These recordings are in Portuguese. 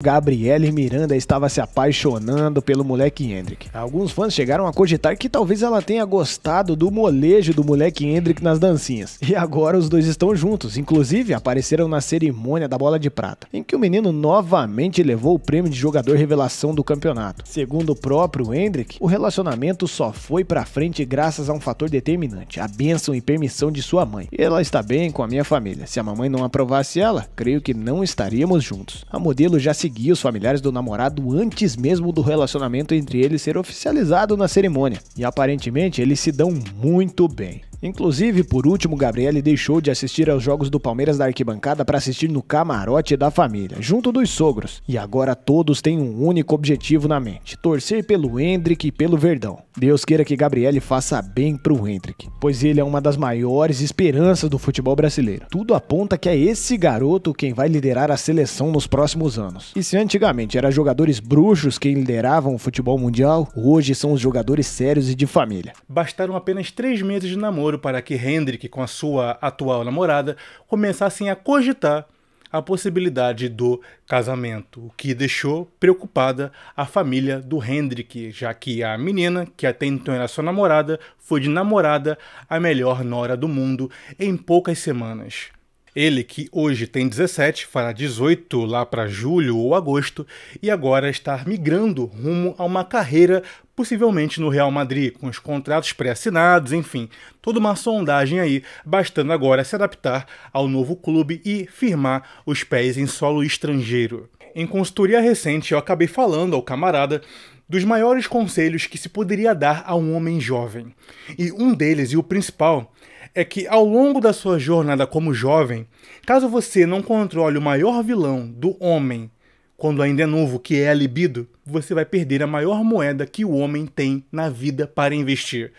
Gabriele Miranda estava se apaixonando pelo moleque Hendrick. Alguns fãs chegaram a cogitar que talvez ela tenha gostado do molejo do moleque Hendrick nas dancinhas. E agora os dois estão juntos, inclusive apareceram na cerimônia da bola de prata, em que o menino novamente levou o prêmio de jogador revelação do campeonato. Segundo o próprio Hendrick, o relacionamento só foi pra frente graças a um fator determinante, a bênção e permissão de sua mãe. Ela está bem com a minha família. Se a mamãe não aprovasse ela, creio que não estaríamos juntos. A modelo já se seguir os familiares do namorado antes mesmo do relacionamento entre eles ser oficializado na cerimônia, e aparentemente eles se dão muito bem. Inclusive, por último, Gabriele deixou de assistir aos jogos do Palmeiras da arquibancada para assistir no camarote da família, junto dos sogros. E agora todos têm um único objetivo na mente: torcer pelo Hendrick e pelo Verdão. Deus queira que Gabriele faça bem pro Hendrick, pois ele é uma das maiores esperanças do futebol brasileiro. Tudo aponta que é esse garoto quem vai liderar a seleção nos próximos anos. E se antigamente eram jogadores bruxos quem lideravam o futebol mundial, hoje são os jogadores sérios e de família. Bastaram apenas três meses de namoro namoro para que Hendrik, com a sua atual namorada, começassem a cogitar a possibilidade do casamento, o que deixou preocupada a família do Hendrik, já que a menina, que até então era sua namorada, foi de namorada a melhor nora do mundo em poucas semanas. Ele que hoje tem 17, fará 18 lá para julho ou agosto e agora está migrando rumo a uma carreira possivelmente no Real Madrid, com os contratos pré-assinados, enfim, toda uma sondagem aí, bastando agora se adaptar ao novo clube e firmar os pés em solo estrangeiro. Em consultoria recente, eu acabei falando ao camarada dos maiores conselhos que se poderia dar a um homem jovem. E um deles, e o principal, é que ao longo da sua jornada como jovem, caso você não controle o maior vilão do homem quando ainda é novo, que é a libido, você vai perder a maior moeda que o homem tem na vida para investir.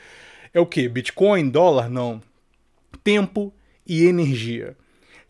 É o que? Bitcoin, dólar? Não. Tempo e energia.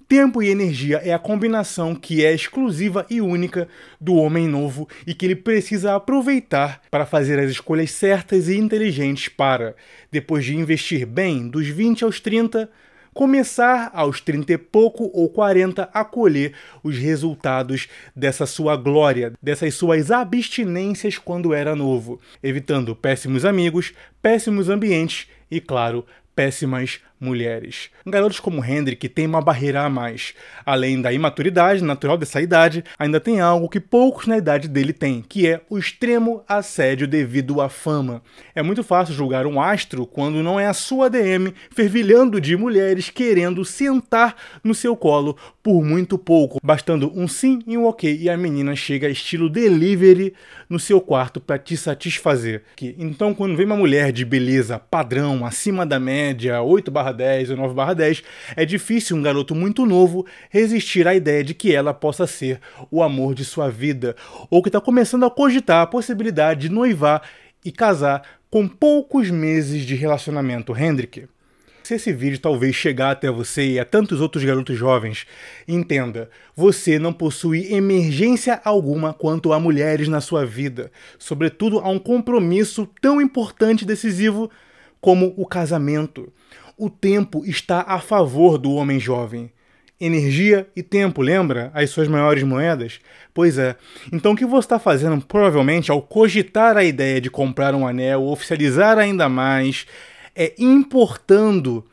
Tempo e energia é a combinação que é exclusiva e única do homem novo e que ele precisa aproveitar para fazer as escolhas certas e inteligentes para, depois de investir bem dos 20 aos 30, começar aos 30 e pouco ou 40 a colher os resultados dessa sua glória, dessas suas abstinências quando era novo, evitando péssimos amigos, péssimos ambientes e, claro, péssimas mulheres. Garotos como Hendrik que tem uma barreira a mais. Além da imaturidade natural dessa idade, ainda tem algo que poucos na idade dele têm, que é o extremo assédio devido à fama. É muito fácil julgar um astro quando não é a sua DM fervilhando de mulheres querendo sentar no seu colo por muito pouco, bastando um sim e um ok e a menina chega estilo delivery no seu quarto para te satisfazer. Que então quando vem uma mulher de beleza padrão, acima da média, 8 barra 10 ou 9 barra 10, é difícil um garoto muito novo resistir à ideia de que ela possa ser o amor de sua vida, ou que está começando a cogitar a possibilidade de noivar e casar com poucos meses de relacionamento. Hendrick, se esse vídeo talvez chegar até você e a tantos outros garotos jovens, entenda, você não possui emergência alguma quanto a mulheres na sua vida, sobretudo a um compromisso tão importante e decisivo como o casamento o tempo está a favor do homem jovem. Energia e tempo, lembra? As suas maiores moedas? Pois é. Então, o que você está fazendo, provavelmente, ao cogitar a ideia de comprar um anel, oficializar ainda mais, é importando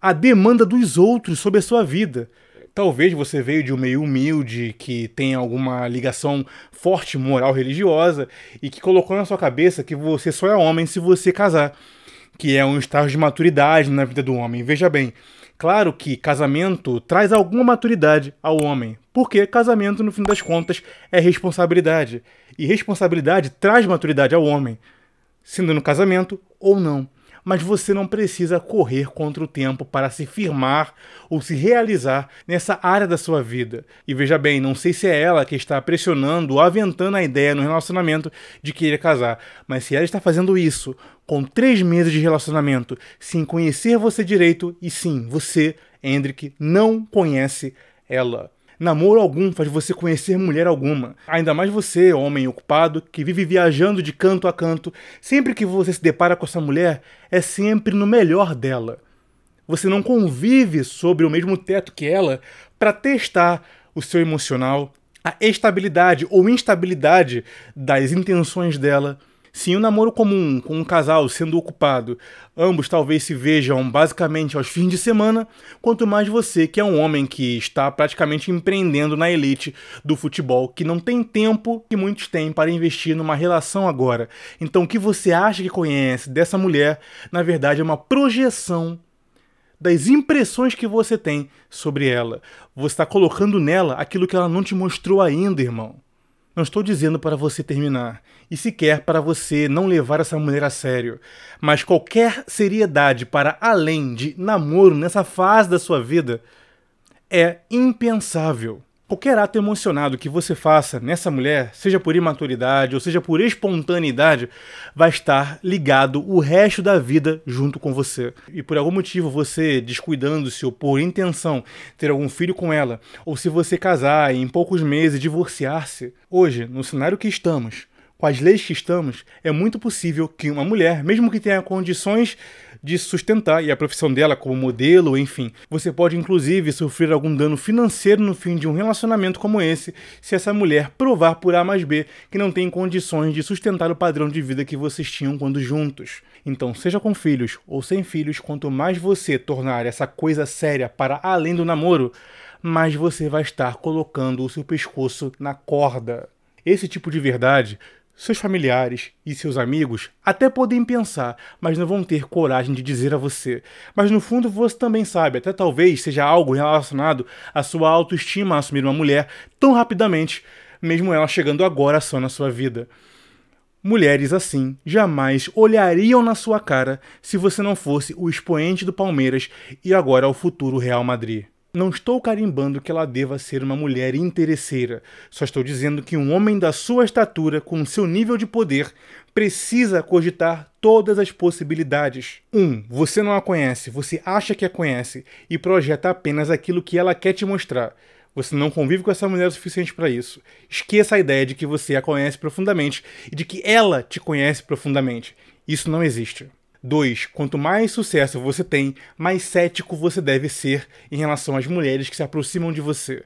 a demanda dos outros sobre a sua vida. Talvez você veio de um meio humilde, que tem alguma ligação forte moral religiosa e que colocou na sua cabeça que você só é homem se você casar que é um estágio de maturidade na vida do homem. Veja bem, claro que casamento traz alguma maturidade ao homem, porque casamento, no fim das contas, é responsabilidade. E responsabilidade traz maturidade ao homem, sendo no casamento ou não mas você não precisa correr contra o tempo para se firmar ou se realizar nessa área da sua vida. E veja bem, não sei se é ela que está pressionando ou aventando a ideia no relacionamento de querer casar, mas se ela está fazendo isso com três meses de relacionamento, sem conhecer você direito, e sim, você, Hendrik, não conhece ela. Namoro algum faz você conhecer mulher alguma. Ainda mais você, homem ocupado, que vive viajando de canto a canto. Sempre que você se depara com essa mulher, é sempre no melhor dela. Você não convive sobre o mesmo teto que ela para testar o seu emocional, a estabilidade ou instabilidade das intenções dela se um namoro comum com um casal sendo ocupado, ambos talvez se vejam basicamente aos fins de semana, quanto mais você que é um homem que está praticamente empreendendo na elite do futebol, que não tem tempo que muitos têm para investir numa relação agora. Então o que você acha que conhece dessa mulher, na verdade é uma projeção das impressões que você tem sobre ela. Você está colocando nela aquilo que ela não te mostrou ainda, irmão. Não estou dizendo para você terminar, e sequer para você não levar essa mulher a sério, mas qualquer seriedade para além de namoro nessa fase da sua vida é impensável. Qualquer ato emocionado que você faça nessa mulher, seja por imaturidade ou seja por espontaneidade, vai estar ligado o resto da vida junto com você. E por algum motivo você, descuidando-se ou por intenção, ter algum filho com ela, ou se você casar e em poucos meses divorciar-se, hoje, no cenário que estamos, com as leis que estamos, é muito possível que uma mulher, mesmo que tenha condições de sustentar e a profissão dela como modelo, enfim, você pode inclusive sofrer algum dano financeiro no fim de um relacionamento como esse, se essa mulher provar por A mais B que não tem condições de sustentar o padrão de vida que vocês tinham quando juntos. Então, seja com filhos ou sem filhos, quanto mais você tornar essa coisa séria para além do namoro, mais você vai estar colocando o seu pescoço na corda. Esse tipo de verdade seus familiares e seus amigos até podem pensar, mas não vão ter coragem de dizer a você. Mas no fundo você também sabe, até talvez seja algo relacionado à sua autoestima assumir uma mulher tão rapidamente, mesmo ela chegando agora só na sua vida. Mulheres assim jamais olhariam na sua cara se você não fosse o expoente do Palmeiras e agora o futuro Real Madrid. Não estou carimbando que ela deva ser uma mulher interesseira, só estou dizendo que um homem da sua estatura, com seu nível de poder, precisa cogitar todas as possibilidades. 1. Um, você não a conhece, você acha que a conhece e projeta apenas aquilo que ela quer te mostrar. Você não convive com essa mulher o suficiente para isso. Esqueça a ideia de que você a conhece profundamente e de que ela te conhece profundamente. Isso não existe. 2. Quanto mais sucesso você tem, mais cético você deve ser em relação às mulheres que se aproximam de você.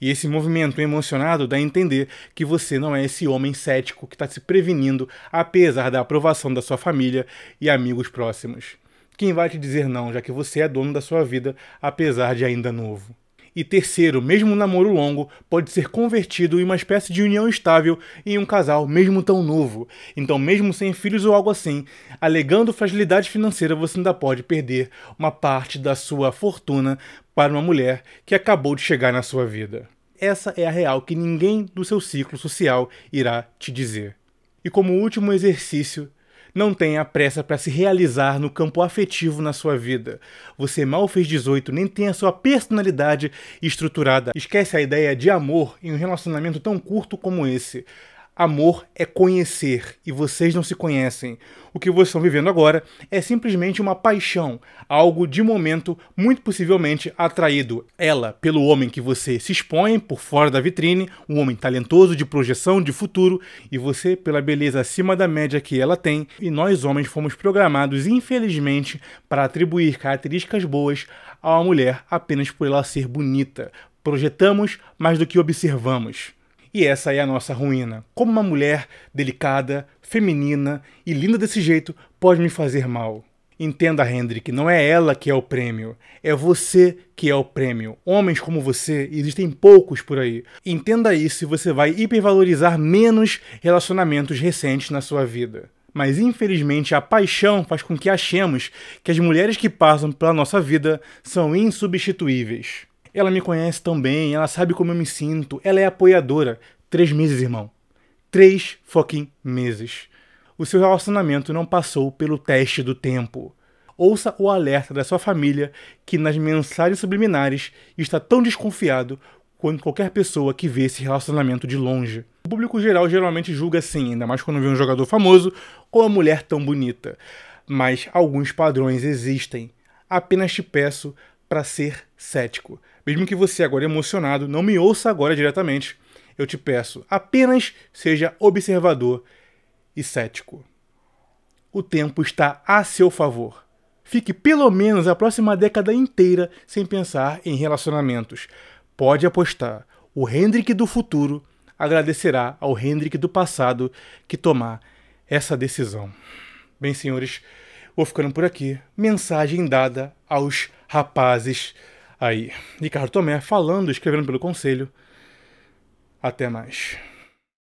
E esse movimento emocionado dá a entender que você não é esse homem cético que está se prevenindo apesar da aprovação da sua família e amigos próximos. Quem vai te dizer não, já que você é dono da sua vida, apesar de ainda novo? E terceiro, mesmo um namoro longo pode ser convertido em uma espécie de união estável em um casal mesmo tão novo. Então, mesmo sem filhos ou algo assim, alegando fragilidade financeira, você ainda pode perder uma parte da sua fortuna para uma mulher que acabou de chegar na sua vida. Essa é a real que ninguém do seu ciclo social irá te dizer. E como último exercício não tenha pressa para se realizar no campo afetivo na sua vida. Você mal fez 18, nem tem a sua personalidade estruturada. Esquece a ideia de amor em um relacionamento tão curto como esse. Amor é conhecer e vocês não se conhecem. O que vocês estão vivendo agora é simplesmente uma paixão, algo de momento muito possivelmente atraído ela pelo homem que você se expõe por fora da vitrine, um homem talentoso de projeção, de futuro, e você pela beleza acima da média que ela tem. E nós homens fomos programados, infelizmente, para atribuir características boas a uma mulher apenas por ela ser bonita. Projetamos mais do que observamos. E essa é a nossa ruína. Como uma mulher delicada, feminina e linda desse jeito pode me fazer mal? Entenda, Hendrik, não é ela que é o prêmio, é você que é o prêmio. Homens como você, existem poucos por aí. Entenda isso e você vai hipervalorizar menos relacionamentos recentes na sua vida. Mas infelizmente a paixão faz com que achemos que as mulheres que passam pela nossa vida são insubstituíveis. Ela me conhece tão bem, ela sabe como eu me sinto, ela é apoiadora. Três meses, irmão. Três fucking meses. O seu relacionamento não passou pelo teste do tempo. Ouça o alerta da sua família que nas mensagens subliminares está tão desconfiado quanto qualquer pessoa que vê esse relacionamento de longe. O público geral geralmente julga assim, ainda mais quando vê um jogador famoso ou uma mulher tão bonita. Mas alguns padrões existem. Apenas te peço, para ser cético. Mesmo que você agora emocionado não me ouça agora diretamente, eu te peço, apenas seja observador e cético. O tempo está a seu favor. Fique pelo menos a próxima década inteira sem pensar em relacionamentos. Pode apostar, o Hendrik do futuro agradecerá ao Hendrik do passado que tomar essa decisão. Bem, senhores, vou ficando por aqui. Mensagem dada aos rapazes aí. Ricardo Tomé falando, escrevendo pelo conselho. Até mais.